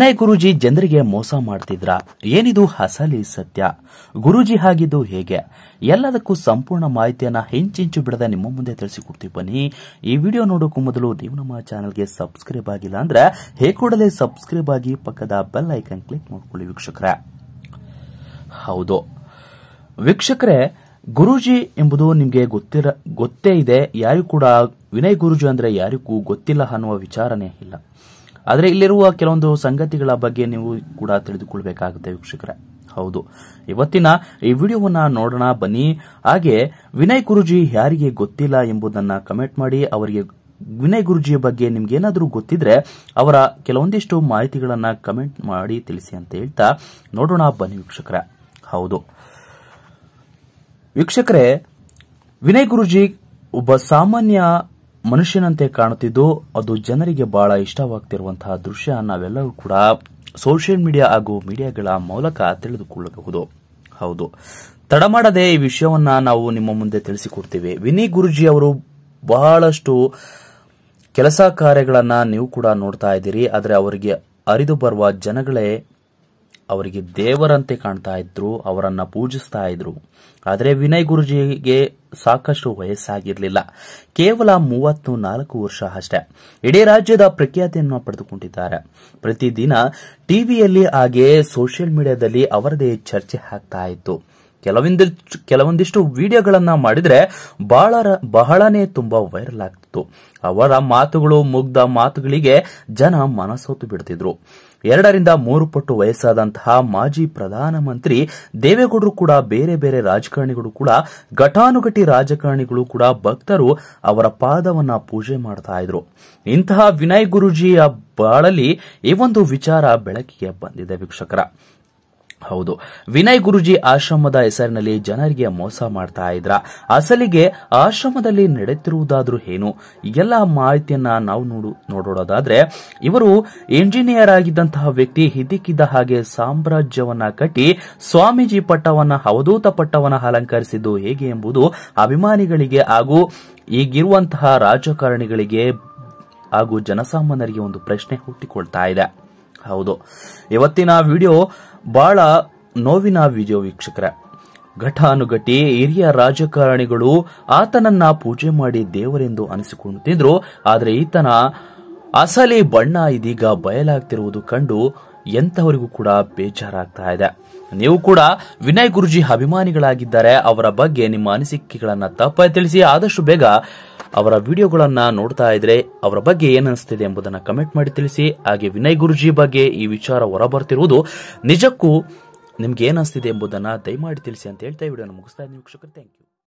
ನಾಯ್ ಗುರುಜಿ ಜನರಿಗೆ ಮೋಸ ಮಾಡ್ತಿದ್ರ ಏನಿದು ಹಸಲಿ ಸತ್ಯ ಗುರೂಜಿ ಹಾಗಿದ್ದು ಹೇಗೆ ಎಲ್ಲದಕ್ಕೂ ಸಂಪೂರ್ಣ ಮಾಹಿತಿಯನ್ನ ಹೆಂಚಿಂಚು ಬಿಡದೆ ನಿಮ್ಮ ಮುಂದೆ ತಿಳಿಸಿಕೊಡ್ತೀವಿ ಬನ್ನಿ ಈ ವಿಡಿಯೋ ನೋಡೋಕ್ಕೂ ಮೊದಲು ನೀವು ನಮ್ಮ ಚಾನಲ್ಗೆ ಸಬ್ಸ್ಕ್ರೈಬ್ ಆಗಿಲ್ಲ ಅಂದ್ರೆ ಹೇ ಕೂಡಲೇ ಸಬ್ಸ್ಕ್ರೈಬ್ ಆಗಿ ಪಕ್ಕದ ಬೆಲ್ ಐಕನ್ ಕ್ಲಿಕ್ ಮಾಡ್ಕೊಳ್ಳಿ ವೀಕ್ಷಕರೇ ಹೌದು ವೀಕ್ಷಕರೇ ಗುರೂಜಿ ಎಂಬುದು ನಿಮಗೆ ಗೊತ್ತಿರ ಗೊತ್ತೇ ಇದೆ ಯಾರಿಗೂ ಕೂಡ ವಿನಯ್ ಗುರುಜಿ ಅಂದ್ರೆ ಯಾರಿಗೂ ಗೊತ್ತಿಲ್ಲ ಅನ್ನುವ ವಿಚಾರನೇ ಇಲ್ಲ ಆದರೆ ಇಲ್ಲಿರುವ ಕೆಲವೊಂದು ಸಂಗತಿಗಳ ಬಗ್ಗೆ ನೀವು ಕೂಡ ತಿಳಿದುಕೊಳ್ಬೇಕಾಗುತ್ತೆ ವೀಕ್ಷಕರೇ ಹೌದು ಇವತ್ತಿನ ಈ ವಿಡಿಯೋವನ್ನ ನೋಡೋಣ ಬನ್ನಿ ಹಾಗೆ ವಿನಯ್ ಗುರುಜಿ ಯಾರಿಗೆ ಗೊತ್ತಿಲ್ಲ ಎಂಬುದನ್ನ ಕಮೆಂಟ್ ಮಾಡಿ ಅವರಿಗೆ ವಿನಯ್ ಗುರುಜಿಯ ಬಗ್ಗೆ ನಿಮ್ಗೆ ಏನಾದರೂ ಗೊತ್ತಿದ್ರೆ ಅವರ ಕೆಲವೊಂದಿಷ್ಟು ಮಾಹಿತಿಗಳನ್ನ ಕಮೆಂಟ್ ಮಾಡಿ ತಿಳಿಸಿ ಅಂತ ಹೇಳ್ತಾ ನೋಡೋಣ ಬನ್ನಿ ವೀಕ್ಷಕರೇ ಹೌದು ವೀಕ್ಷಕರೇ ವಿನಯ್ ಗುರುಜಿ ಒಬ್ಬ ಸಾಮಾನ್ಯ ಮನುಷ್ಯನಂತೆ ಕಾಣುತ್ತಿದ್ದು ಅದು ಜನರಿಗೆ ಬಹಳ ಇಷ್ಟವಾಗ್ತಿರುವಂತಹ ದೃಶ್ಯ ನಾವೆಲ್ಲರೂ ಕೂಡ ಸೋಷಿಯಲ್ ಮೀಡಿಯಾ ಹಾಗೂ ಮೀಡಿಯಾಗಳ ಮೂಲಕ ತಿಳಿದುಕೊಳ್ಳಬಹುದು ಹೌದು ತಡಮಾಡದೆ ಈ ವಿಷಯವನ್ನ ನಾವು ನಿಮ್ಮ ಮುಂದೆ ತಿಳಿಸಿಕೊಡ್ತೀವಿ ವಿನಿ ಗುರುಜಿ ಅವರು ಬಹಳಷ್ಟು ಕೆಲಸ ಕಾರ್ಯಗಳನ್ನ ನೀವು ಕೂಡ ನೋಡ್ತಾ ಇದ್ದೀರಿ ಆದರೆ ಅವರಿಗೆ ಅರಿದು ಬರುವ ಜನಗಳೇ ಅವರಿಗೆ ದೇವರಂತೆ ಕಾಣ್ತಾ ಇದ್ರು ಅವರನ್ನ ಪೂಜಿಸ್ತಾ ಇದ್ರು ಆದರೆ ವಿನಯ್ ಗುರುಜಿಗೆ ಸಾಕಷ್ಟು ವಯಸ್ಸಾಗಿರಲಿಲ್ಲ ಕೇವಲ ಮೂವತ್ತು ನಾಲ್ಕು ವರ್ಷ ಅಷ್ಟೇ ಇಡೀ ರಾಜ್ಯದ ಪ್ರಖ್ಯಾತಿಯನ್ನು ಪಡೆದುಕೊಂಡಿದ್ದಾರೆ ಪ್ರತಿದಿನ ಟಿವಿಯಲ್ಲಿ ಹಾಗೆ ಸೋಷಿಯಲ್ ಮೀಡಿಯಾದಲ್ಲಿ ಅವರದೇ ಚರ್ಚೆ ಆಗ್ತಾ ಇತ್ತು ಕೆಲವೊಂದಿಷ್ಟು ವಿಡಿಯೋಗಳನ್ನ ಮಾಡಿದ್ರೆ ಬಹಳ ಬಹಳನೇ ತುಂಬಾ ವೈರಲ್ ಆಗ್ತಿತ್ತು ಅವರ ಮಾತುಗಳು ಮುಗ್ಧ ಮಾತುಗಳಿಗೆ ಜನ ಮನಸೋತು ಬಿಡ್ತಿದ್ರು ಎರಡರಿಂದ ಮೂರು ಪಟ್ಟು ವಯಸ್ಸಾದಂತಹ ಮಾಜಿ ಪ್ರಧಾನಮಂತ್ರಿ ದೇವೇಗೌಡರು ಕೂಡ ಬೇರೆ ಬೇರೆ ರಾಜಕಾರಣಿಗಳು ಕೂಡ ಘಟಾನುಘಟಿ ರಾಜಕಾರಣಿಗಳು ಕೂಡ ಭಕ್ತರು ಅವರ ಪಾದವನ್ನ ಪೂಜೆ ಮಾಡ್ತಾ ಇದ್ರು ಇಂತಹ ವಿನಯ್ ಗುರುಜಿಯ ಬಾಳಲ್ಲಿ ಈ ಒಂದು ವಿಚಾರ ಬೆಳಕಿಗೆ ಬಂದಿದೆ ವೀಕ್ಷಕರ ಹೌದು ವಿನಯ್ ಗುರುಜಿ ಆಶ್ರಮದ ಹೆಸರಿನಲ್ಲಿ ಜನರಿಗೆ ಮೋಸ ಮಾಡ್ತಾ ಇದ್ರ ಅಸಲಿಗೆ ಆಶ್ರಮದಲ್ಲಿ ನಡೆತಿರುವುದಾದ್ರೂ ಏನು ಎಲ್ಲ ಮಾಹಿತಿಯನ್ನ ನಾವು ನೋಡು ನೋಡೋದಾದ್ರೆ ಇವರು ಇಂಜಿನಿಯರ್ ಆಗಿದ್ದಂತಹ ವ್ಯಕ್ತಿ ಹಿದಿಕ್ಕಿದ್ದ ಹಾಗೆ ಸಾಮ್ರಾಜ್ಯವನ್ನ ಕಟ್ಟಿ ಸ್ವಾಮೀಜಿ ಪಟ್ಟವನ್ನ ಅವಧೂತ ಪಟ್ಟವನ್ನ ಅಲಂಕರಿಸಿದ್ದು ಹೇಗೆ ಎಂಬುದು ಅಭಿಮಾನಿಗಳಿಗೆ ಹಾಗೂ ಈಗಿರುವಂತಹ ರಾಜಕಾರಣಿಗಳಿಗೆ ಹಾಗೂ ಜನಸಾಮಾನ್ಯರಿಗೆ ಒಂದು ಪ್ರಶ್ನೆ ಹುಟ್ಟಿಕೊಳ್ತಾ ಇದೆ ಹೌದು ಇವತ್ತಿನ ವಿಡಿಯೋ ಬಹಳ ನೋವಿನ ವಿಡಿಯೋ ವೀಕ್ಷಕರ ಘಟಾನುಘಟಿ ಹಿರಿಯ ರಾಜಕಾರಣಿಗಳು ಆತನನ್ನ ಪೂಜೆ ಮಾಡಿ ದೇವರೆಂದು ಅನಿಸಿಕೊಳ್ಳುತ್ತಿದ್ರು ಆದರೆ ಈತನ ಅಸಲಿ ಬಣ್ಣ ಇದೀಗ ಬಯಲಾಗ್ತಿರುವುದು ಕಂಡು ಎಂತವರಿಗೂ ಕೂಡ ಬೇಜಾರಾಗ್ತಾ ಇದೆ ನೀವು ಕೂಡ ವಿನಯ್ ಗುರುಜಿ ಅಭಿಮಾನಿಗಳಾಗಿದ್ದಾರೆ ಅವರ ಬಗ್ಗೆ ನಿಮ್ಮ ಅನಿಸಿಕೆಗಳನ್ನ ತಪ್ಪ ತಿಳಿಸಿ ಆದಷ್ಟು ಬೇಗ ಅವರ ವಿಡಿಯೋಗಳನ್ನು ನೋಡ್ತಾ ಇದ್ರೆ ಅವರ ಬಗ್ಗೆ ಏನನ್ನಿಸ್ತಿದೆ ಎಂಬುದನ್ನು ಕಮೆಂಟ್ ಮಾಡಿ ತಿಳಿಸಿ ಹಾಗೆ ವಿನಯ್ ಗುರುಜಿ ಬಗ್ಗೆ ಈ ವಿಚಾರ ಹೊರಬರ್ತಿರುವುದು ನಿಜಕ್ಕೂ ನಿಮ್ಗೆ ಏನಿಸ್ತಿದೆ ಎಂಬುದನ್ನು ದಯಮಾಡಿ ತಿಳಿಸಿ ಅಂತ ಹೇಳ್ತಾ ವಿಡಿಯೋನ ಮುಗಿಸ್ತಾ ಇದ್ದೀನಿ ವೀಕ್ಷಕರು ಥ್ಯಾಂಕ್ ಯು